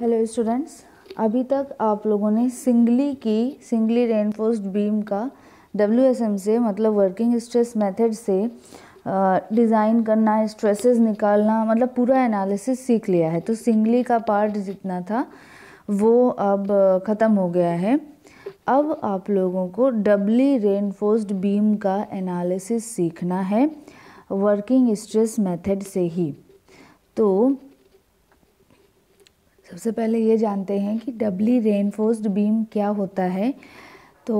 hello students अभी तक आप लोगों ने सिंगली की सिंगली रेनफोर्स्ड बीम का डब्ल्यू से मतलब वर्किंग स्ट्रेस मेथड से डिज़ाइन करना स्ट्रेसेस निकालना मतलब पूरा एनालिसिस सीख लिया है तो सिंगली का पार्ट जितना था वो अब ख़त्म हो गया है अब आप लोगों को डबली रेनफोर्स्ड बीम का एनालिसिस सीखना है वर्किंग स्ट्रेस मेथड से ही तो सबसे पहले ये जानते हैं कि डबली रेनफोर्स्ड बीम क्या होता है तो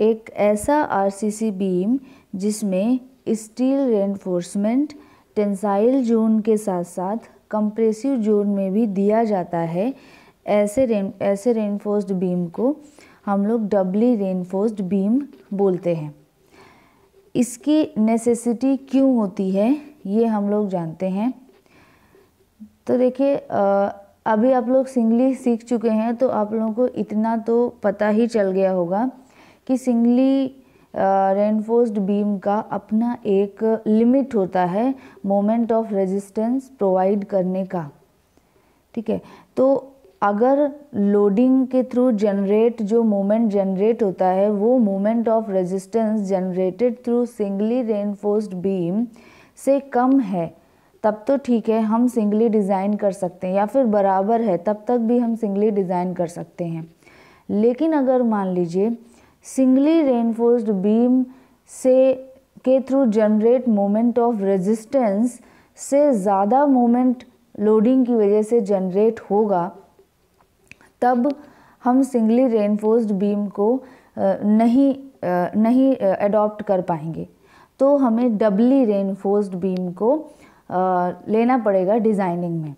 एक ऐसा आरसीसी बीम जिसमें स्टील रेनफोर्समेंट टेंसाइल जोन के साथ साथ कंप्रेसिव जोन में भी दिया जाता है ऐसे रेन ऐसे रेनफोर्स्ड बीम को हम लोग डबली रेनफोर्स्ड बीम बोलते हैं इसकी नेसेसिटी क्यों होती है ये हम लोग जानते हैं तो देखिए अभी आप लोग सिंगली सीख चुके हैं तो आप लोगों को इतना तो पता ही चल गया होगा कि सिंगली रेनफोर्स्ड बीम का अपना एक लिमिट होता है मोमेंट ऑफ रेजिस्टेंस प्रोवाइड करने का ठीक है तो अगर लोडिंग के थ्रू जनरेट जो मोमेंट जनरेट होता है वो moment of resistance generated through singly reinforced beam से कम है तब तो ठीक है हम सिंगली डिज़ाइन कर सकते हैं या फिर बराबर है तब तक भी हम सिंगली डिज़ाइन कर सकते हैं लेकिन अगर मान लीजिए सिंगली रेनफोर्स्ड बीम से के through generate moment of resistance से ज़्यादा मोमेंट लोडिंग की वजह से जनरेट होगा तब हम सिंगली रेनफोर्स्ड बीम को नहीं नहीं अडॉप्ट कर पाएंगे तो हमें डबली रेनफोर्स्ड बीम को लेना पड़ेगा डिज़ाइनिंग में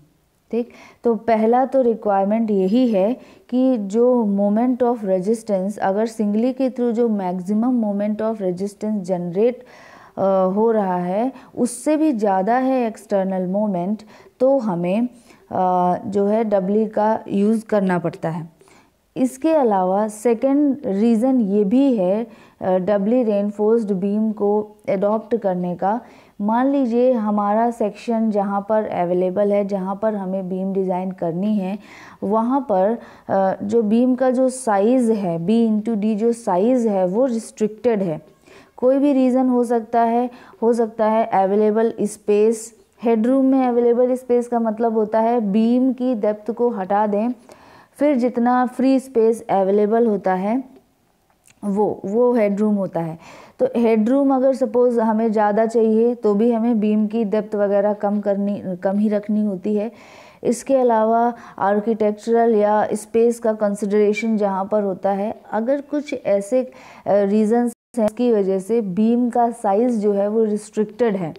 ठीक तो पहला तो रिक्वायरमेंट यही है कि जो मोमेंट ऑफ रेजिस्टेंस अगर सिंगली के थ्रू जो maximum moment of resistance generate हो रहा है उससे भी ज़्यादा है एक्सटर्नल मोमेंट तो हमें जो है डबली का यूज़ करना पड़ता है इसके अलावा सेकेंड रीज़न ये भी है डबली रेनफोर्स्ड बीम को एडॉप्ट करने का मान लीजिए हमारा सेक्शन जहाँ पर अवेलेबल है जहाँ पर हमें बीम डिज़ाइन करनी है वहाँ पर जो बीम का जो साइज़ है बी इंटू डी जो साइज़ है वो रिस्ट्रिक्टेड है कोई भी रीज़न हो सकता है हो सकता है अवेलेबल स्पेस हेडरूम में अवेलेबल स्पेस का मतलब होता है बीम की डेप्थ को हटा दें फिर जितना फ्री स्पेस अवेलेबल होता है वो वो हेडरूम होता है तो हेड रूम अगर सपोज़ हमें ज़्यादा चाहिए तो भी हमें बीम की डेप्थ वगैरह कम करनी कम ही रखनी होती है इसके अलावा आर्किटेक्चरल या स्पेस का कंसिडरेशन जहाँ पर होता है अगर कुछ ऐसे रीजंस हैं की वजह से बीम का साइज़ जो है वो रिस्ट्रिक्टेड है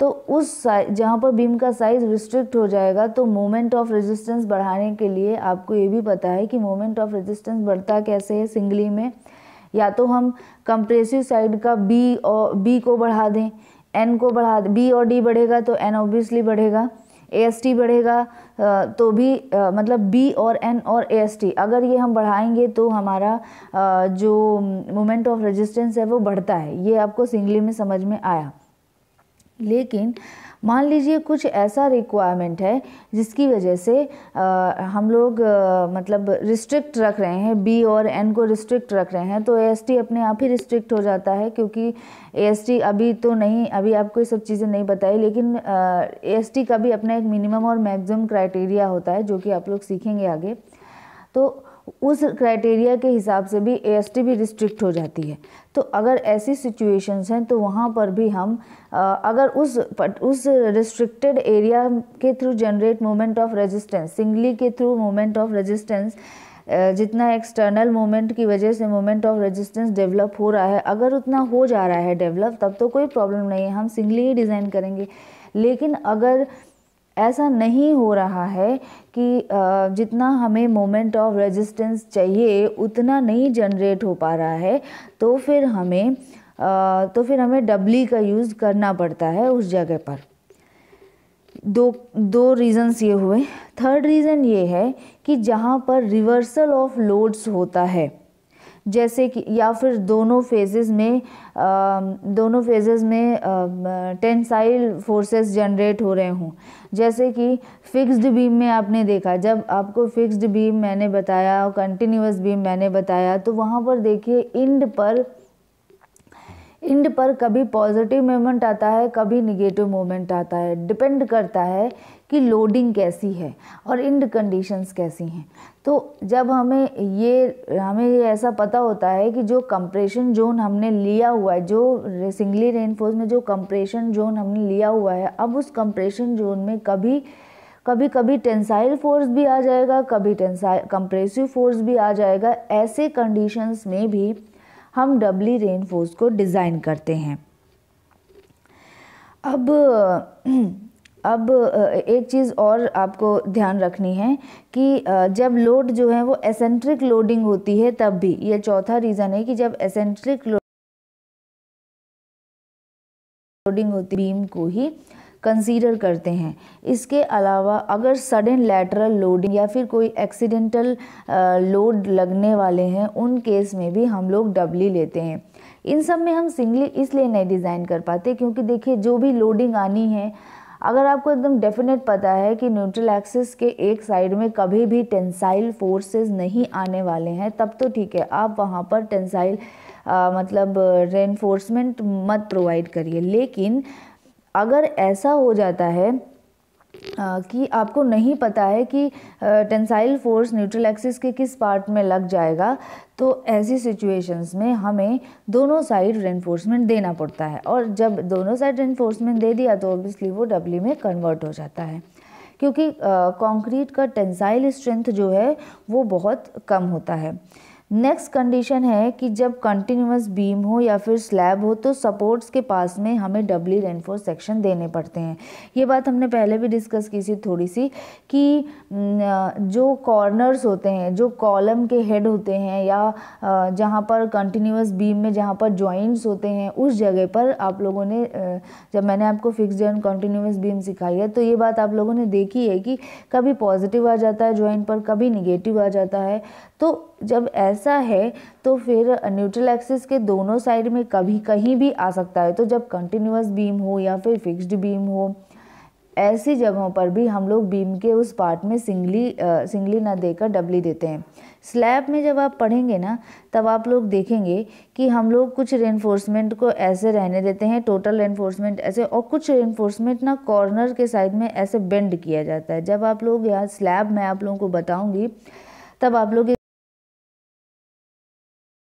तो उस जहाँ पर बीम का साइज़ रिस्ट्रिक्ट हो जाएगा तो मोमेंट ऑफ रेजिस्टेंस बढ़ाने के लिए आपको ये भी पता है कि मोमेंट ऑफ रेजिस्टेंस बढ़ता कैसे है सिंगली में या तो हम कंप्रेसिव साइड का बी और बी को बढ़ा दें एन को बढ़ा बी और डी बढ़ेगा तो एन ऑब्वियसली बढ़ेगा ए एस टी बढ़ेगा तो भी मतलब बी और एन और ए एस टी अगर ये हम बढ़ाएंगे तो हमारा जो मोमेंट ऑफ रेजिस्टेंस है वो बढ़ता है ये आपको सिंगली में समझ में आया लेकिन मान लीजिए कुछ ऐसा रिक्वायरमेंट है जिसकी वजह से आ, हम लोग आ, मतलब रिस्ट्रिक्ट रख रहे हैं बी और एन को रिस्ट्रिक्ट रख रहे हैं तो ए अपने आप ही रिस्ट्रिक्ट हो जाता है क्योंकि ए अभी तो नहीं अभी आपको ये सब चीज़ें नहीं बताई लेकिन ए का भी अपना एक मिनिमम और मैक्सिमम क्राइटेरिया होता है जो कि आप लोग सीखेंगे आगे तो उस क्राइटेरिया के हिसाब से भी ए भी रिस्ट्रिक्ट हो जाती है तो अगर ऐसी सिचुएशंस हैं तो वहाँ पर भी हम अगर उस उस रिस्ट्रिक्टेड एरिया के through generate moment of resistance singly के थ्रू मोमेंट ऑफ रेजिस्टेंस जितना एक्सटर्नल मोमेंट की वजह से मोमेंट ऑफ रेजिस्टेंस डेवलप हो रहा है अगर उतना हो जा रहा है डेवलप तब तो कोई प्रॉब्लम नहीं है हम सिंगली ही डिज़ाइन करेंगे लेकिन अगर ऐसा नहीं हो रहा है कि जितना हमें मोमेंट ऑफ रेजिस्टेंस चाहिए उतना नहीं जनरेट हो पा रहा है तो फिर हमें तो फिर हमें डबली का यूज़ करना पड़ता है उस जगह पर दो दो रीज़न्स ये हुए थर्ड रीज़न ये है कि जहाँ पर रिवर्सल ऑफ लोड्स होता है जैसे कि या फिर दोनों फेजेस में दोनों फेजेस में टेंसाइल फोर्सेस जनरेट हो रहे हों जैसे कि फिक्स्ड बीम में आपने देखा जब आपको फिक्स्ड बीम मैंने बताया और कंटिन्यूस बीम मैंने बताया तो वहाँ पर देखिए इंड पर इंड पर कभी पॉजिटिव मोमेंट आता है कभी निगेटिव मोमेंट आता है डिपेंड करता है कि लोडिंग कैसी है और इंड कंडीशंस कैसी हैं तो जब हमें ये हमें ये ऐसा पता होता है कि जो कंप्रेशन जोन हमने लिया हुआ है जो सिंगली रेनफोर्स में जो कंप्रेशन जोन हमने लिया हुआ है अब उस कंप्रेशन जोन में कभी कभी कभी टेंसाइल फोर्स भी आ जाएगा कभी टेंसाइल कंप्रेसिव फोर्स भी आ जाएगा ऐसे कंडीशंस में भी हम डबली रेनफोर्स को डिज़ाइन करते हैं अब अब एक चीज़ और आपको ध्यान रखनी है कि जब लोड जो है वो एसेंट्रिक लोडिंग होती है तब भी ये चौथा रीज़न है कि जब एसेंट्रिक लोडिंग होती बीम को ही कंसीडर करते हैं इसके अलावा अगर सडन लेटरल लोडिंग या फिर कोई एक्सीडेंटल लोड लगने वाले हैं उन केस में भी हम लोग डबली लेते हैं इन सब में हम सिंगली इसलिए नहीं डिज़ाइन कर पाते क्योंकि देखिए जो भी लोडिंग आनी है अगर आपको एकदम डेफिनेट पता है कि न्यूट्रल एक्सिस के एक साइड में कभी भी टेंसाइल फोर्सेस नहीं आने वाले हैं तब तो ठीक है आप वहाँ पर टेंसाइल आ, मतलब रेनफोर्समेंट मत प्रोवाइड करिए लेकिन अगर ऐसा हो जाता है कि आपको नहीं पता है कि टेंसाइल फोर्स न्यूट्रल एक्सिस के किस पार्ट में लग जाएगा तो ऐसी सिचुएशंस में हमें दोनों साइड रेनफोर्समेंट देना पड़ता है और जब दोनों साइड रेनफोर्समेंट दे दिया तो ऑब्वियसली वो डब्ली में कन्वर्ट हो जाता है क्योंकि कंक्रीट का टेंसाइल स्ट्रेंथ जो है वो बहुत कम होता है नेक्स्ट कंडीशन है कि जब कंटिन्यूस बीम हो या फिर स्लैब हो तो सपोर्ट्स के पास में हमें डबली रेनफोर्स सेक्शन देने पड़ते हैं ये बात हमने पहले भी डिस्कस की थी थोड़ी सी कि जो कॉर्नर्स होते हैं जो कॉलम के हेड होते हैं या जहाँ पर कंटिन्यूस बीम में जहाँ पर जॉइंट्स होते हैं उस जगह पर आप लोगों ने जब मैंने आपको फिक्स एंड कंटिन्यूस बीम सिखाई है तो ये बात आप लोगों ने देखी है कि कभी पॉजिटिव आ जाता है जॉइंट पर कभी निगेटिव आ जाता है तो जब ऐसा है तो फिर न्यूट्रल एक्सिस के दोनों साइड में कभी कहीं भी आ सकता है तो जब कंटिन्यूस बीम हो या फिर फिक्स्ड बीम हो ऐसी जगहों पर भी हम लोग बीम के उस पार्ट में सिंगली आ, सिंगली ना देकर डबली देते हैं स्लैब में जब आप पढ़ेंगे ना तब आप लोग देखेंगे कि हम लोग कुछ रेनफोर्समेंट को ऐसे रहने देते हैं टोटल रेनफोर्समेंट ऐसे और कुछ रेनफोर्समेंट ना कॉर्नर के साइड में ऐसे बेंड किया जाता है जब आप लोग यहाँ स्लैब मैं आप लोगों को बताऊँगी तब आप लोग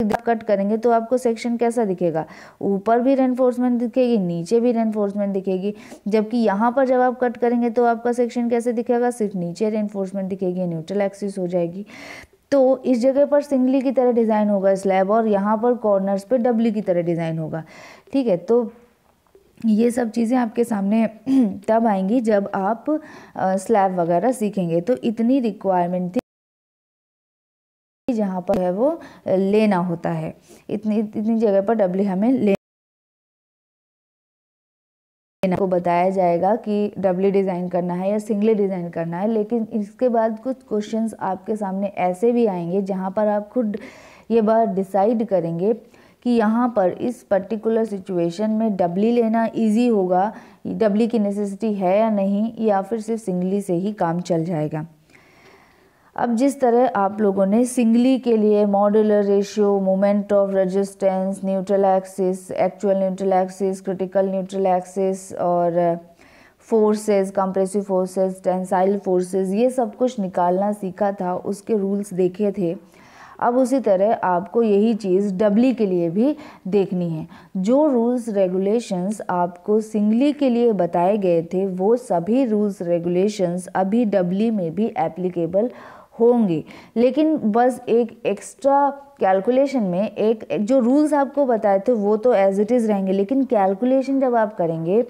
कट करेंगे तो आपको सेक्शन कैसा दिखेगा ऊपर भी रेनफोर्समेंट दिखेगी नीचे भी रेनफोर्समेंट दिखेगी जबकि यहाँ पर जब आप कट करेंगे तो आपका सेक्शन कैसे दिखेगा सिर्फ नीचे रेनफोर्समेंट दिखेगी न्यूट्रल एक्सिस हो जाएगी तो इस जगह पर सिंगली की तरह डिज़ाइन होगा स्लैब और यहाँ पर कॉर्नर्स पर डबली की तरह डिज़ाइन होगा ठीक है तो ये सब चीज़ें आपके सामने तब आएंगी जब आप स्लैब वगैरह सीखेंगे तो इतनी रिक्वायरमेंट थी जहाँ पर है वो लेना होता है इतनी इतनी जगह पर डब्ल्यू हमें ले को बताया जाएगा कि डबली डिज़ाइन करना है या सिंगली डिज़ाइन करना है लेकिन इसके बाद कुछ क्वेश्चंस आपके सामने ऐसे भी आएंगे जहां पर आप खुद ये बात डिसाइड करेंगे कि यहां पर इस पर्टिकुलर सिचुएशन में डबली लेना इजी होगा डबली की नेसेसिटी है या नहीं या फिर सिर्फ सिंगली से ही काम चल जाएगा अब जिस तरह आप लोगों ने सिंगली के लिए modular ratio moment of resistance neutral axis actual neutral axis critical neutral axis और forces compressive forces tensile forces ये सब कुछ निकालना सीखा था उसके रूल्स देखे थे अब उसी तरह आपको यही चीज़ डबली के लिए भी देखनी है जो रूल्स रेगुलेशंस आपको सिंगली के लिए बताए गए थे वो सभी रूल्स रेगुलेशंस अभी डबली में भी एप्लीकेबल होंगी लेकिन बस एक एक्स्ट्रा कैलकुलेशन में एक, एक जो रूल्स आपको बताए थे वो तो एज इट इज़ रहेंगे लेकिन कैलकुलेशन जब आप करेंगे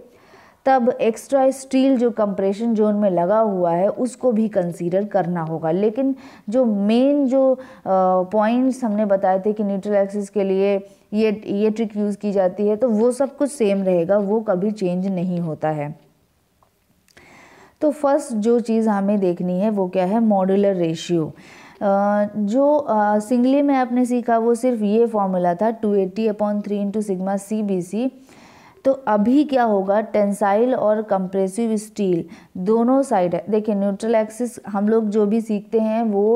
तब एक्स्ट्रा स्टील जो कंप्रेशन जोन में लगा हुआ है उसको भी कंसीडर करना होगा लेकिन जो मेन जो पॉइंट्स हमने बताए थे कि न्यूट्रल एक्सिस के लिए ये ये ट्रिक यूज़ की जाती है तो वो सब कुछ सेम रहेगा वो कभी चेंज नहीं होता है तो फर्स्ट जो चीज़ हमें देखनी है वो क्या है मॉड्यूलर रेशियो जो सिंगली में आपने सीखा वो सिर्फ ये फॉर्मूला था two eighty upon three into sigma C B C तो अभी क्या होगा टेंसाइल और कंप्रेसिव स्टील दोनों साइड है देखिए न्यूट्रल एक्सिस हम लोग जो भी सीखते हैं वो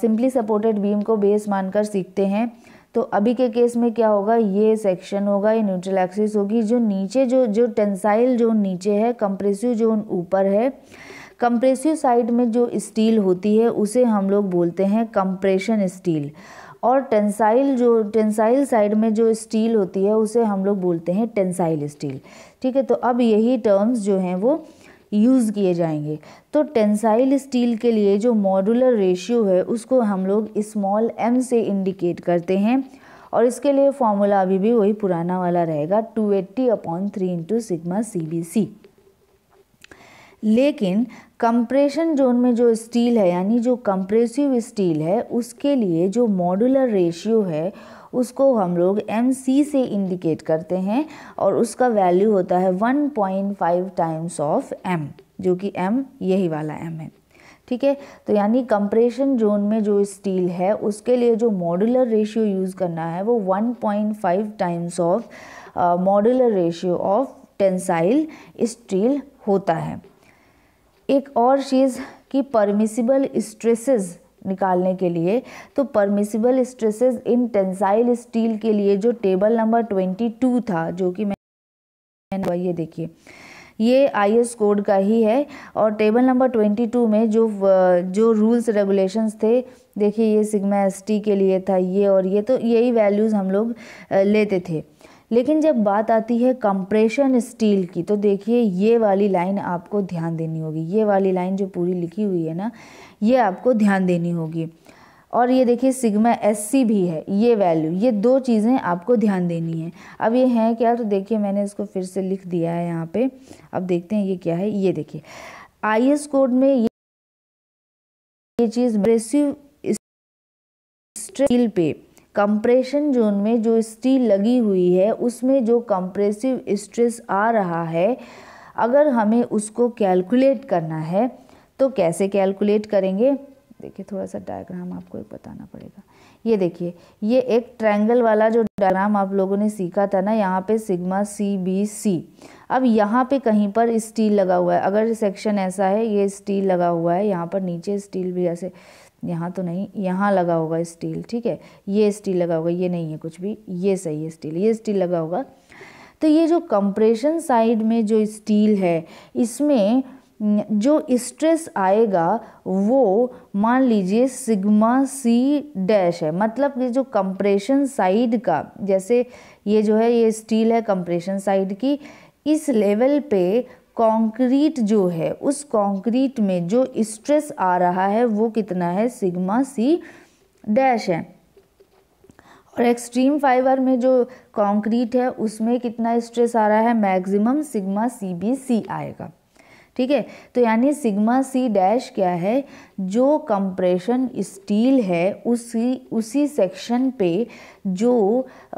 सिंपली सपोर्टेड बीम को बेस मानकर सीखते हैं तो अभी के केस में क्या होगा ये सेक्शन होगा ये न्यूट्रल एक्सिस होगी जो नीचे जो जो टेंसाइल जोन नीचे है कंप्रेसिव जोन ऊपर है कंप्रेसिव साइड में जो स्टील होती है उसे हम लोग बोलते हैं कंप्रेशन स्टील और टेंसाइल जो टेंसाइल साइड में जो स्टील होती है उसे हम लोग बोलते हैं टेंसाइल स्टील ठीक है तो अब यही टर्म्स जो हैं वो यूज़ किए जाएंगे तो टेंसाइल स्टील के लिए जो मॉडुलर रेशियो है उसको हम लोग स्मॉल एम से इंडिकेट करते हैं और इसके लिए फॉर्मूला अभी भी वही पुराना वाला रहेगा two eighty upon three into sigma C B C लेकिन कंप्रेशन जोन में जो स्टील है यानी जो कंप्रेसिव स्टील है उसके लिए जो मॉडुलर रेशियो है उसको हम लोग एम सी से इंडिकेट करते हैं और उसका वैल्यू होता है 1.5 टाइम्स ऑफ एम जो कि एम यही वाला एम है ठीक है तो यानी कंप्रेशन जोन में जो स्टील है उसके लिए जो मॉडुलर रेशियो यूज़ करना है वो 1.5 times of modular ratio of tensile steel होता है एक और चीज़ कि परमिसिबल स्ट्रेसेस निकालने के लिए तो permissible stresses in tensile steel के लिए जो टेबल नंबर ट्वेंटी टू था जो कि मैं ये देखिए ये आई एस कोड का ही है और टेबल नंबर ट्वेंटी टू में जो जो रूल्स रेगुलेशंस थे देखिए ये सिग्मा एस टी के लिए था ये और ये तो यही वैल्यूज़ हम लोग लेते थे लेकिन जब बात आती है कंप्रेशन स्टील की तो देखिए ये वाली लाइन आपको ध्यान देनी होगी ये वाली लाइन जो पूरी लिखी हुई है ना ये आपको ध्यान देनी होगी और ये देखिए सिग्मा एस सी भी है ये वैल्यू ये दो चीज़ें आपको ध्यान देनी है अब ये हैं क्या तो देखिए मैंने इसको फिर से लिख दिया है यहाँ पे अब देखते हैं ये क्या है ये देखिए आई एस कोड में ये ये चीज़ ब्रेसिव स्टील पे कंप्रेशन जोन में जो स्टील लगी हुई है उसमें जो कंप्रेसिव स्ट्रेस आ रहा है अगर हमें उसको कैलकुलेट करना है तो कैसे कैलकुलेट करेंगे देखिए थोड़ा सा डायग्राम आपको एक बताना पड़ेगा ये देखिए ये एक ट्रायंगल वाला जो डायग्राम आप लोगों ने सीखा था ना यहाँ पे सिग्मा सी बी सी अब यहाँ पे कहीं पर स्टील लगा हुआ है अगर सेक्शन ऐसा है ये स्टील लगा हुआ है यहाँ पर नीचे स्टील भी ऐसे यहाँ तो नहीं यहाँ लगा होगा स्टील ठीक है ये स्टील लगा होगा ये नहीं है कुछ भी ये सही है स्टील ये स्टील लगा होगा तो ये जो कंप्रेशन साइड में जो स्टील है इसमें जो स्ट्रेस आएगा वो मान लीजिए सिग्मा सी डैश है मतलब ये जो कंप्रेशन साइड का जैसे ये जो है ये स्टील है कंप्रेशन साइड की इस लेवल पे कंक्रीट जो है उस कंक्रीट में जो स्ट्रेस आ रहा है वो कितना है सिग्मा सी डैश है और एक्सट्रीम फाइबर में जो कंक्रीट है उसमें कितना स्ट्रेस आ रहा है maximum sigma C B C आएगा ठीक है तो यानी सिग्मा सी डैश क्या है जो कंप्रेशन स्टील है उसी उसी सेक्शन पे जो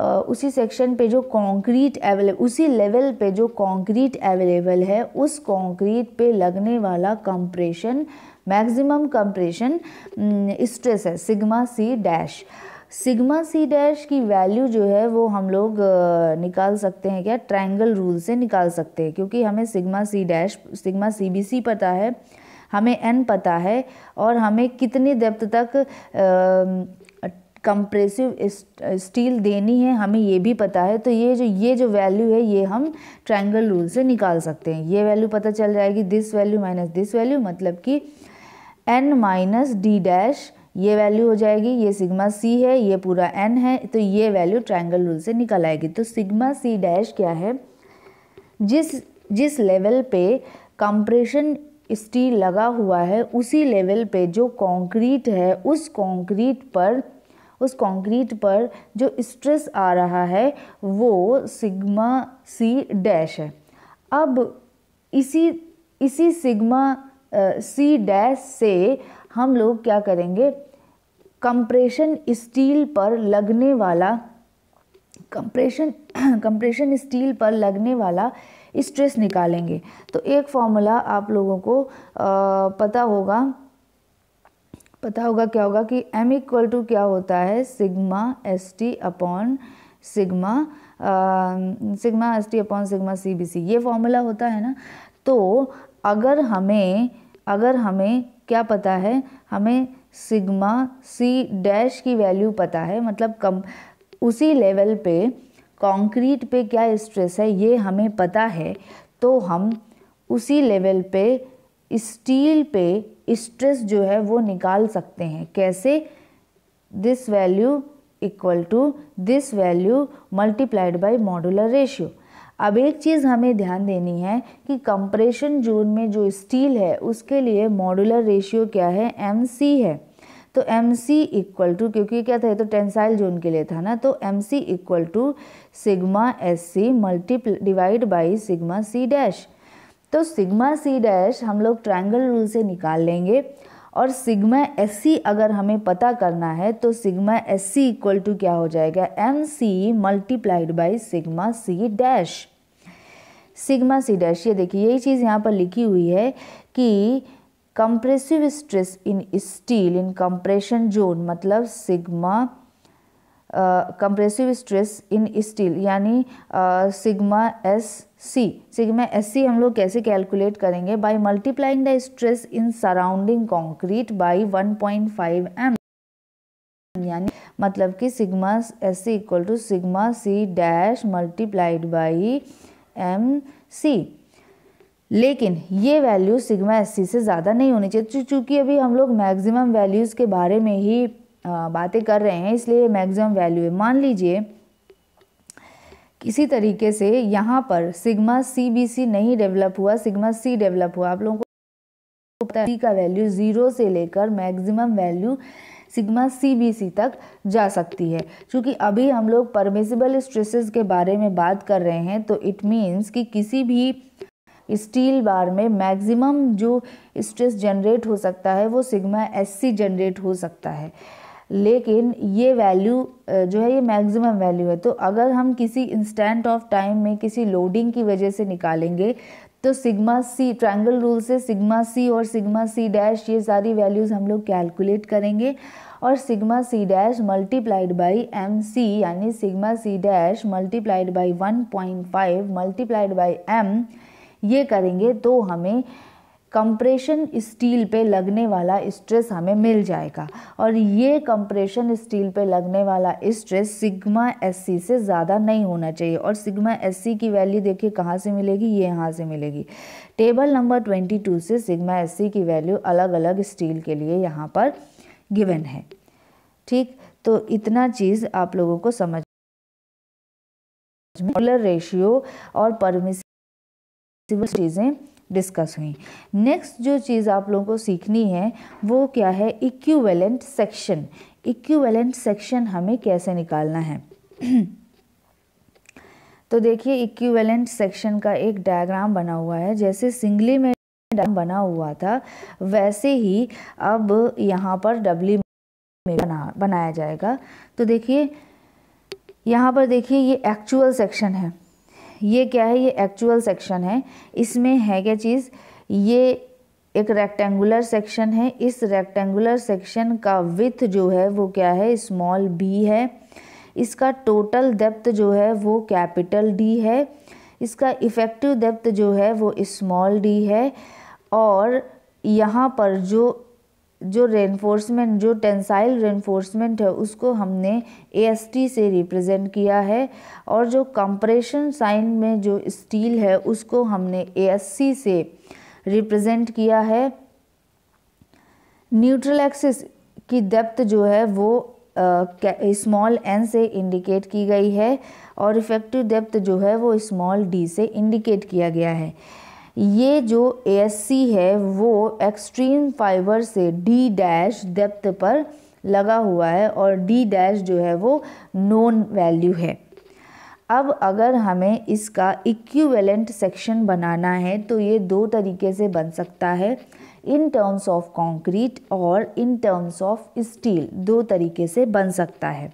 उसी सेक्शन पे जो कंक्रीट अवेलेबल उसी लेवल पे जो कंक्रीट अवेलेबल है उस कंक्रीट पे लगने वाला कंप्रेशन मैक्सिमम कंप्रेशन स्ट्रेस है sigma C dash sigma C dash की वैल्यू जो है वो हम लोग निकाल सकते हैं क्या ट्रायंगल रूल से निकाल सकते हैं क्योंकि हमें sigma C dash sigma C B C पता है हमें एन पता है और हमें कितनी डेप्थ तक कंप्रेसिव स्टील देनी है हमें ये भी पता है तो ये जो ये जो वैल्यू है ये हम ट्रायंगल रूल से निकाल सकते हैं ये वैल्यू पता चल जाएगी this value minus this value मतलब कि एन माइनस डी डैश ये वैल्यू हो जाएगी ये सिग्मा सी है ये पूरा एन है तो ये वैल्यू ट्रायंगल रूल से निकल आएगी तो सिग्मा सी डैश क्या है जिस जिस लेवल पे कंप्रेशन स्टील लगा हुआ है उसी लेवल पे जो कंक्रीट है उस कंक्रीट पर उस कंक्रीट पर जो स्ट्रेस आ रहा है वो सिग्मा सी डैश है अब इसी इसी सिग्मा सी डैश से हम लोग क्या करेंगे कंप्रेशन स्टील पर लगने वाला कंप्रेशन कंप्रेशन स्टील पर लगने वाला स्ट्रेस निकालेंगे तो एक फॉर्मूला आप लोगों को आ, पता होगा पता होगा क्या होगा कि m इक्वल टू क्या होता है sigma S T upon sigma sigma S T upon sigma C B C ये फॉर्मूला होता है ना तो अगर हमें अगर हमें क्या पता है हमें सिग्मा सी डैश की वैल्यू पता है मतलब कम उसी लेवल पे कंक्रीट पे क्या स्ट्रेस है ये हमें पता है तो हम उसी लेवल पे स्टील पे स्ट्रेस जो है वो निकाल सकते हैं कैसे this value equal to this value multiplied by modular ratio अब एक चीज़ हमें ध्यान देनी है कि कंप्रेशन जोन में जो स्टील है उसके लिए मॉडुलर रेशियो क्या है एम सी है तो एम सी इक्वल टू क्योंकि क्या था ये तो टेंसाइल जोन के लिए था ना तो M C equal to sigma S C multiple divide by sigma C dash तो सिग्मा सी डैश हम लोग ट्राइंगल रूल से निकाल लेंगे और सिग्मा एस सी अगर हमें पता करना है तो sigma S C equal to क्या हो जाएगा M C multiplied by sigma C dash sigma C dash ये देखिए यही चीज़ यहाँ पर लिखी हुई है कि compressive stress in steel in compression zone मतलब sigma compressive stress in steel यानी sigma S C sigma S C हम लोग कैसे कैलकुलेट करेंगे by multiplying the stress in surrounding concrete by 1.5 point M यानी मतलब कि sigma S C equal to sigma C dash multiplied by M C लेकिन ये वैल्यू सिग्मा एस सी से ज़्यादा नहीं होनी चाहिए चूँकि अभी हम लोग मैक्सिमम वैल्यूज़ के बारे में ही बातें कर रहे हैं इसलिए मैक्सिमम वैल्यू है मान लीजिए इसी तरीके से यहाँ पर सिग्मा सी बी सी नहीं डेवलप हुआ सिग्मा सी डेवलप हुआ आप लोगों को पता है का वैल्यू ज़ीरो से लेकर maximum value sigma C B C तक जा सकती है क्योंकि अभी हम लोग परमिसिबल स्ट्रेसेस के बारे में बात कर रहे हैं तो इट मीन्स कि किसी भी स्टील बार में मैक्सिमम जो स्ट्रेस जनरेट हो सकता है वो सिग्मा एस सी जनरेट हो सकता है लेकिन ये वैल्यू जो है ये मैक्सिमम वैल्यू है तो अगर हम किसी इंस्टेंट ऑफ टाइम में किसी लोडिंग की वजह से निकालेंगे तो सिग्मा सी ट्रायंगल रूल से सिग्मा सी और सिग्मा सी डैश ये सारी वैल्यूज़ हम लोग कैलकुलेट करेंगे और sigma C dash multiplied by M C यानी sigma C dash multiplied by one point five multiplied by M ये करेंगे तो हमें कंप्रेशन स्टील पे लगने वाला स्ट्रेस हमें मिल जाएगा और ये कंप्रेशन स्टील पे लगने वाला स्ट्रेस सिग्मा एस से ज़्यादा नहीं होना चाहिए और सिग्मा एस की वैल्यू देखिए कहाँ से मिलेगी ये यहाँ से मिलेगी टेबल नंबर ट्वेंटी टू से सिग्मा एस की वैल्यू अलग अलग स्टील के लिए यहाँ पर गिवन है ठीक तो इतना चीज़ आप लोगों को समझ रेशियो और परमिसिबल चीज़ें डिस्कस हुई नेक्स्ट जो चीज़ आप लोगों को सीखनी है वो क्या है इक्वेलेंट सेक्शन इक्वेलेंट सेक्शन हमें कैसे निकालना है तो देखिए इक्वेलेंट सेक्शन का एक डायग्राम बना हुआ है जैसे सिंगली में बना हुआ था वैसे ही अब यहाँ पर डब्ली में बना बनाया जाएगा तो देखिए यहाँ पर देखिए ये एक्चुअल सेक्शन है ये क्या है ये एक्चुअल सेक्शन है इसमें है क्या चीज़ ये एक रेक्टेंगुलर सेक्शन है इस रेक्टेंगुलर सेक्शन का विथ जो है वो क्या है स्मॉल बी है इसका टोटल डेप्थ जो है वो कैपिटल डी है इसका इफ़ेक्टिव डेप्थ जो है वो स्मॉल डी है और यहाँ पर जो जो रेनफोर्समेंट जो टेंसाइल रेनफोर्समेंट है उसको हमने ए से रिप्रेजेंट किया है और जो कंप्रेशन साइन में जो स्टील है उसको हमने ए से रिप्रेजेंट किया है न्यूट्रल एक्सिस की डेप्थ जो है वो स्मॉल uh, एन से इंडिकेट की गई है और इफेक्टिव डेप्थ जो है वो स्मॉल डी से इंडिकेट किया गया है ये जो एएससी है वो एक्सट्रीम फाइबर से डी डैश डेप्थ पर लगा हुआ है और डी डैश जो है वो नॉन वैल्यू है अब अगर हमें इसका इक्विवेलेंट सेक्शन बनाना है तो ये दो तरीके से बन सकता है इन टर्म्स ऑफ कंक्रीट और इन टर्म्स ऑफ स्टील दो तरीके से बन सकता है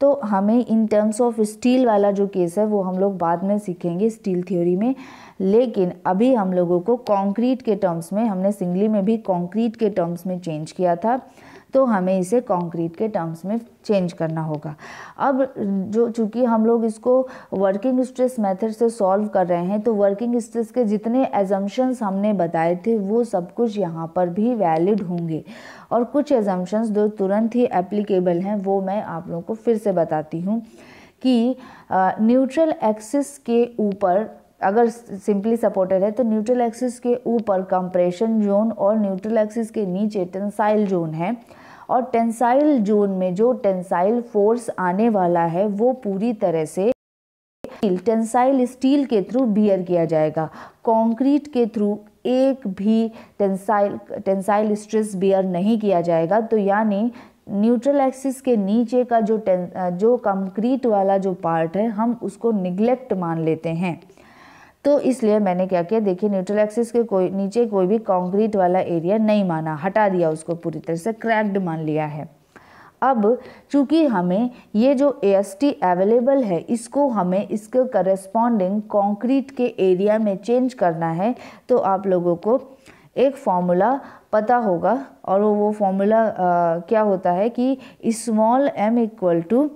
तो हमें इन टर्म्स ऑफ स्टील वाला जो केस है वो हम लोग बाद में सीखेंगे स्टील थ्योरी में लेकिन अभी हम लोगों को कंक्रीट के टर्म्स में हमने सिंगली में भी कंक्रीट के टर्म्स में चेंज किया था तो हमें इसे कंक्रीट के टर्म्स में चेंज करना होगा अब जो चूँकि हम लोग इसको वर्किंग स्ट्रेस मेथड से सॉल्व कर रहे हैं तो वर्किंग स्ट्रेस के जितने एजम्पन्स हमने बताए थे वो सब कुछ यहाँ पर भी वैलिड होंगे और कुछ एजम्पन्स जो तुरंत ही एप्लीकेबल हैं वो मैं आप लोगों को फिर से बताती हूँ कि न्यूट्रल एक्सिस के ऊपर अगर सिंपली सपोर्टेड है तो न्यूट्रल एक्सिस के ऊपर कंप्रेशन जोन और न्यूट्रल एक्सिस के नीचे टेंसाइल जोन है और टेंसाइल जोन में जो टेंसाइल फोर्स आने वाला है वो पूरी तरह से टेंसाइल स्टील के थ्रू बियर किया जाएगा कंक्रीट के थ्रू एक भी टेंसाइल टेंसाइल स्ट्रेस बियर नहीं किया जाएगा तो यानी न्यूट्रल एक्सिस के नीचे का जो टें जो कंक्रीट वाला जो पार्ट है हम उसको निग्लेक्ट मान लेते हैं तो इसलिए मैंने क्या किया देखिए न्यूट्रल एक्सिस के कोई नीचे कोई भी कॉन्क्रीट वाला एरिया नहीं माना हटा दिया उसको पूरी तरह से क्रैक्ड मान लिया है अब चूंकि हमें ये जो टी अवेलेबल है इसको हमें इसके करस्पॉन्डिंग कंक्रीट के एरिया में चेंज करना है तो आप लोगों को एक फॉर्मूला पता होगा और वो फॉर्मूला क्या होता है कि small M equal to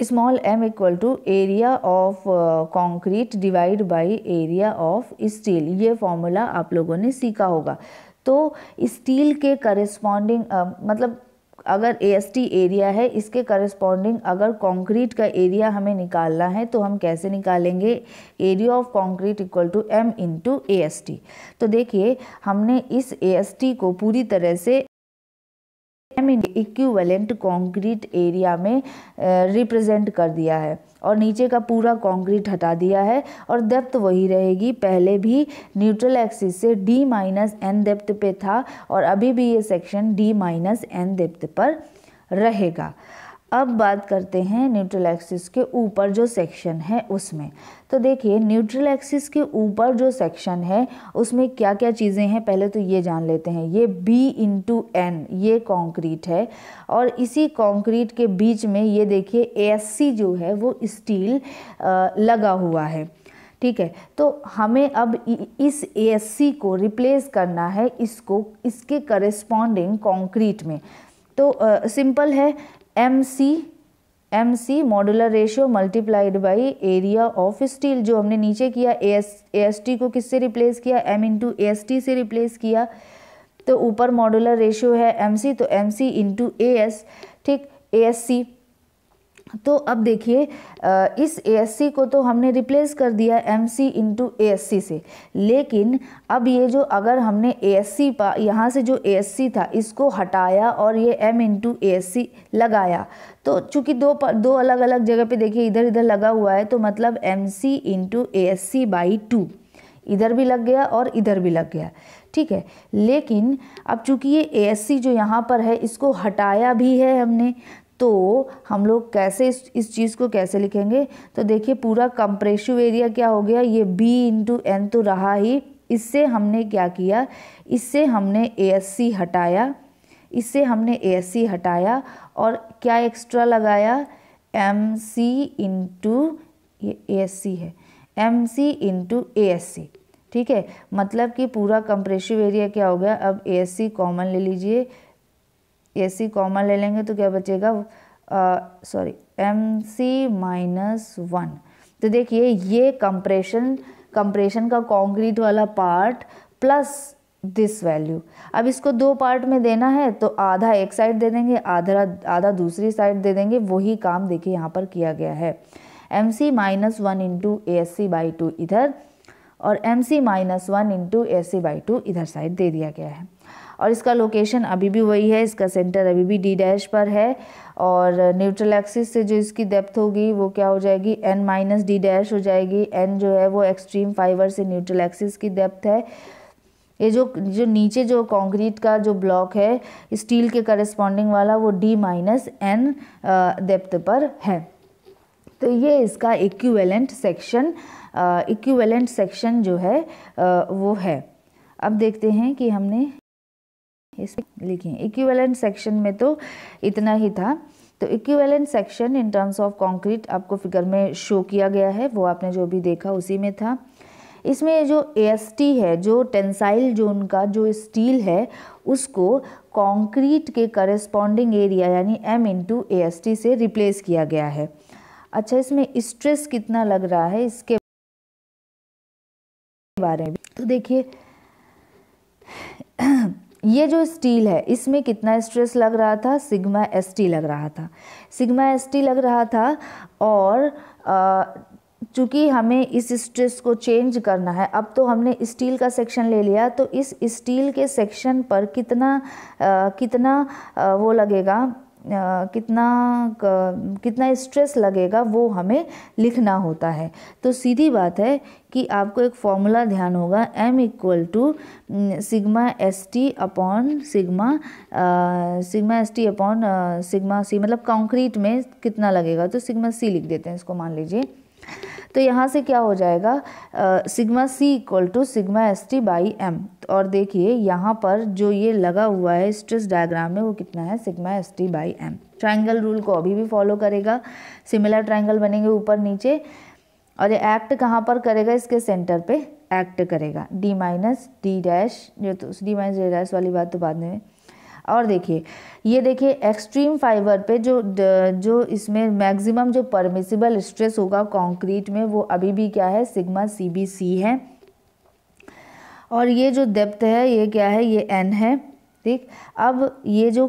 small M equal to area of concrete divide by area of steel ये फॉर्मूला आप लोगों ने सीखा होगा तो स्टील के करस्पॉन्डिंग uh, मतलब अगर ए एस टी एरिया है इसके करस्पॉन्डिंग अगर कंक्रीट का एरिया हमें निकालना है तो हम कैसे निकालेंगे area of concrete equal to M into A S T तो देखिए हमने इस ए एस टी को पूरी तरह से इन इक्विवेलेंट कॉन्क्रीट एरिया में रिप्रेजेंट कर दिया है और नीचे का पूरा कंक्रीट हटा दिया है और डेप्थ वही रहेगी पहले भी न्यूट्रल एक्सिस से डी माइनस एन डेप्थ पे था और अभी भी ये section D minus N depth पर रहेगा अब बात करते हैं न्यूट्रल एक्सिस के ऊपर जो सेक्शन है उसमें तो देखिए न्यूट्रल एक्सिस के ऊपर जो सेक्शन है उसमें क्या क्या चीज़ें हैं पहले तो ये जान लेते हैं ये बी इंटू एन ये कंक्रीट है और इसी कंक्रीट के बीच में ये देखिए एएससी जो है वो स्टील लगा हुआ है ठीक है तो हमें अब इस ए को रिप्लेस करना है इसको इसके करस्पॉन्डिंग कॉन्क्रीट में तो सिंपल uh, है M C M C modular ratio multiplied by area of steel जो हमने नीचे किया A S A S T को किससे रिप्लेस किया M into A S T से रिप्लेस किया तो ऊपर मॉडुलर रेशियो है एम सी तो M C into A S ठीक ए एस सी तो अब देखिए इस एएससी को तो हमने रिप्लेस कर दिया एम सी इंटू से लेकिन अब ये जो अगर हमने एएससी पा यहाँ से जो एएससी था इसको हटाया और ये एम इंटू लगाया तो चूंकि दो दो अलग अलग जगह पे देखिए इधर इधर लगा हुआ है तो मतलब M C into by two इधर भी लग गया और इधर भी लग गया ठीक है लेकिन अब चूंकि ये ए जो यहाँ पर है इसको हटाया भी है हमने तो हम लोग कैसे इस इस चीज़ को कैसे लिखेंगे तो देखिए पूरा कंप्रेसिव एरिया क्या हो गया ये बी इंटू एन तो रहा ही इससे हमने क्या किया इससे हमने ए हटाया इससे हमने ए हटाया और क्या एक्स्ट्रा लगाया M C into S A है एम सी इंटू ए ठीक है मतलब कि पूरा कंप्रेसिव एरिया क्या हो गया अब ए कॉमन ले लीजिए ए सी कॉमन ले लेंगे तो क्या बचेगा sorry M C minus one तो देखिए ये कंप्रेशन कंप्रेशन का कॉन्क्रीट वाला पार्ट प्लस दिस वैल्यू अब इसको दो पार्ट में देना है तो आधा एक साइड दे देंगे आधा आधा दूसरी साइड दे देंगे वही काम देखिए यहाँ पर किया गया है M C minus one into A S C by two इधर और M C minus one into A C by two इधर साइड दे दिया गया है और इसका लोकेशन अभी भी वही है इसका सेंटर अभी भी डी डैश पर है और न्यूट्रल एक्सिस से जो इसकी डेप्थ होगी वो क्या हो जाएगी एन माइनस डी डैश हो जाएगी एन जो है वो एक्सट्रीम फाइबर से न्यूट्रल एक्सिस की डेप्थ है ये जो जो नीचे जो कंक्रीट का जो ब्लॉक है स्टील के करस्पॉन्डिंग वाला वो डी माइनस एन डेप्थ पर है तो ये इसका इक्विवेलेंट सेक्शन इक्विवेलेंट सेक्शन जो है आ, वो है अब देखते हैं कि हमने इस लिखें इक्विवेलेंट सेक्शन में तो इतना ही था तो equivalent section in terms of concrete आपको फिगर में शो किया गया है वो आपने जो भी देखा उसी में था इसमें जो ए है जो टेंसाइल जोन का जो स्टील है उसको कंक्रीट के करस्पॉन्डिंग एरिया यानी एम इंटू ए से रिप्लेस किया गया है अच्छा इसमें स्ट्रेस कितना लग रहा है इसके बारे में तो देखिए ये जो स्टील है इसमें कितना स्ट्रेस लग रहा था सिग्मा एस टी लग रहा था सिग्मा एस टी लग रहा था और चूँकि हमें इस स्ट्रेस को चेंज करना है अब तो हमने स्टील का सेक्शन ले लिया तो इस स्टील के सेक्शन पर कितना आ, कितना आ, वो लगेगा कितना कितना स्ट्रेस लगेगा वो हमें लिखना होता है तो सीधी बात है कि आपको एक फॉर्मूला ध्यान होगा m equal to sigma S T upon sigma sigma S T upon sigma C मतलब कंक्रीट में कितना लगेगा तो सिग्मा सी लिख देते हैं इसको मान लीजिए तो यहाँ से क्या हो जाएगा sigma C equal to sigma S T by M और देखिए यहाँ पर जो ये लगा हुआ है स्ट्रेस डायग्राम में वो कितना है sigma S T by M triangle rule को अभी भी फॉलो करेगा सिमिलर ट्राइंगल बनेंगे ऊपर नीचे और ये एक्ट कहाँ पर करेगा इसके सेंटर पे एक्ट करेगा डी माइनस डी डैश जो तो डी माइनस डी डैश वाली बात तो बाद में और देखिए ये देखिए एक्सट्रीम फाइबर पे जो जो इसमें मैक्सिमम जो परमिसिबल स्ट्रेस होगा कंक्रीट में वो अभी भी क्या है सिग्मा सी बी सी है और ये जो डेप्थ है ये क्या है ये एन है ठीक अब ये जो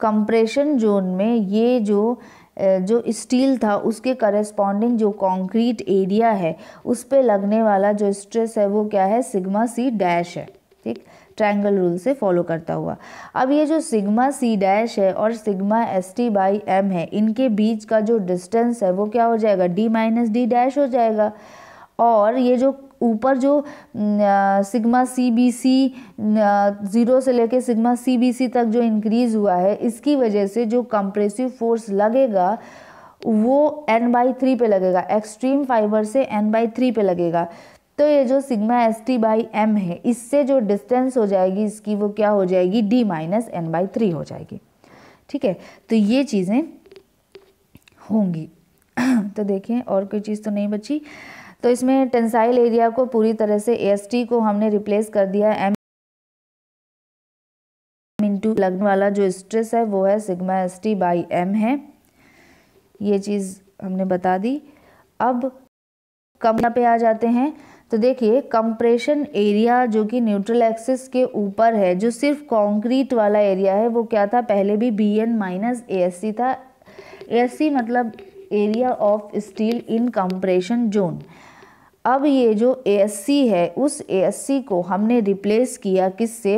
कंप्रेशन जोन में ये जो जो स्टील था उसके करस्पॉन्डिंग जो कंक्रीट एरिया है उस पर लगने वाला जो स्ट्रेस है वो क्या है सिग्मा सी डैश है ट्रायंगल रूल से फॉलो करता हुआ अब ये जो सिग्मा सी डैश है और sigma S T by M है इनके बीच का जो डिस्टेंस है वो क्या हो जाएगा डी माइनस डी डैश हो जाएगा और ये जो ऊपर जो sigma C B C zero से लेके सिग्मा सी बी सी तक जो इंक्रीज़ हुआ है इसकी वजह से जो कंप्रेसिव फोर्स लगेगा वो एन बाई थ्री पे लगेगा एक्सट्रीम फाइबर से एन बाई थ्री पे लगेगा तो ये जो sigma S T by M है इससे जो डिस्टेंस हो जाएगी इसकी वो क्या हो जाएगी D minus N by three हो जाएगी ठीक है तो ये चीज़ें होंगी तो देखें और कोई चीज़ तो नहीं बची तो इसमें टेंसाइल एरिया को पूरी तरह से एस टी को हमने रिप्लेस कर दिया एम इंटू लगने वाला जो स्ट्रेस है वो है sigma S T by M है ये चीज़ हमने बता दी अब कम पे आ जाते हैं तो देखिए कंप्रेशन एरिया जो कि न्यूट्रल एक्सिस के ऊपर है जो सिर्फ कंक्रीट वाला एरिया है वो क्या था पहले भी B N minus A S C था ए एस सी मतलब area of steel in compression zone अब ये जो ए एस सी है उस ए एस सी को हमने रिप्लेस किया किससे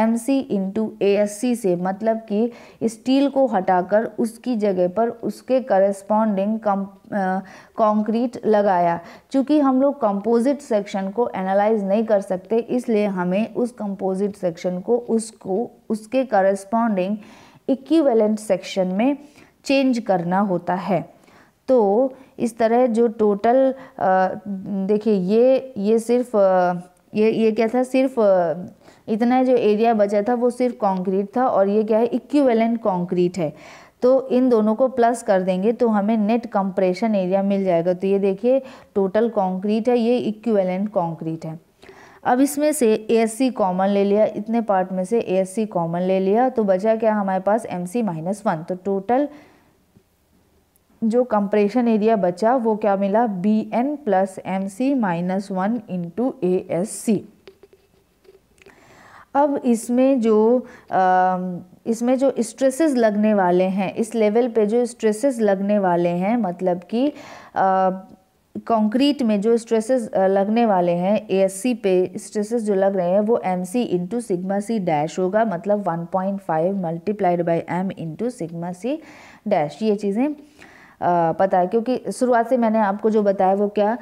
M C into A S C से मतलब कि स्टील को हटाकर उसकी जगह पर उसके करस्पॉन्डिंग कंक्रीट लगाया चूँकि हम लोग कंपोजिट सेक्शन को एनालाइज नहीं कर सकते इसलिए हमें उस कंपोजिट सेक्शन को उसको उसके करस्पॉन्डिंग इक्विवेलेंट सेक्शन में चेंज करना होता है तो इस तरह जो टोटल देखिए ये ये सिर्फ ये ये क्या था सिर्फ इतना जो एरिया बचा था वो सिर्फ कॉन्क्रीट था और ये क्या है इक्वेलेंट कॉन्क्रीट है तो इन दोनों को प्लस कर देंगे तो हमें नेट कंप्रेशन एरिया मिल जाएगा तो ये देखिए टोटल कंक्रीट है ये इक्विवेलेंट कंक्रीट है अब इसमें से ए कॉमन ले लिया इतने पार्ट में से ए कॉमन ले लिया तो बचा क्या हमारे पास एम सी माइनस वन तो टोटल जो कंप्रेशन एरिया बचा वो क्या मिला B N plus M C minus one into A S C अब इसमें जो इसमें जो स्ट्रेसेस लगने वाले हैं इस लेवल पे जो स्ट्रेसेस लगने वाले हैं मतलब कि कंक्रीट में जो स्ट्रेसेस लगने वाले हैं ए पे स्ट्रेसेस जो लग रहे हैं वो M C into sigma C dash होगा मतलब 1.5 point five multiplied by M into sigma C dash ये चीज़ें पता है क्योंकि शुरुआत से मैंने आपको जो बताया वो क्या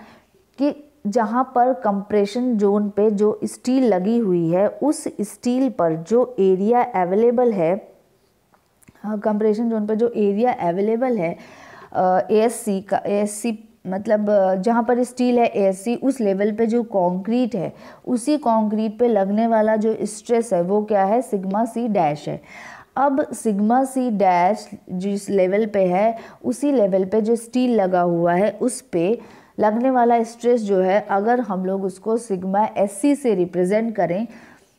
कि जहाँ पर कंप्रेशन जोन पे जो स्टील लगी हुई है उस स्टील पर जो एरिया अवेलेबल है कंप्रेशन हाँ, जोन पर जो एरिया अवेलेबल है ए का ए मतलब जहाँ पर स्टील है ए उस लेवल पे जो कंक्रीट है उसी कंक्रीट पे लगने वाला जो स्ट्रेस है वो क्या है सिग्मा सी डैश है अब सिग्मा सी डैश जिस लेवल पे है उसी लेवल पे जो स्टील लगा हुआ है उस पर लगने वाला स्ट्रेस जो है अगर हम लोग उसको सिग्मा एस से रिप्रेजेंट करें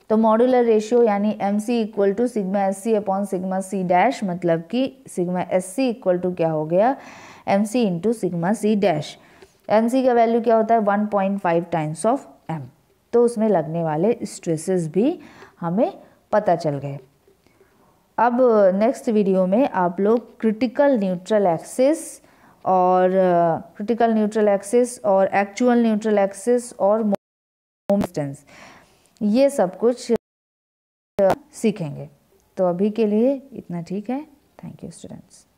तो मॉडुलर रेशियो यानी M C equal to sigma S C upon sigma C dash मतलब कि sigma S C equal to क्या हो गया M C into sigma C dash M C का वैल्यू क्या होता है one point five times of M तो उसमें लगने वाले स्ट्रेसेस भी हमें पता चल गए अब नेक्स्ट वीडियो में आप लोग क्रिटिकल न्यूट्रल एक्सेस और क्रिटिकल न्यूट्रल एक्सिस और एक्चुअल न्यूट्रल एक्सिस और मोमेंटेंस ये सब कुछ uh, सीखेंगे तो अभी के लिए इतना ठीक है थैंक यू स्टूडेंट्स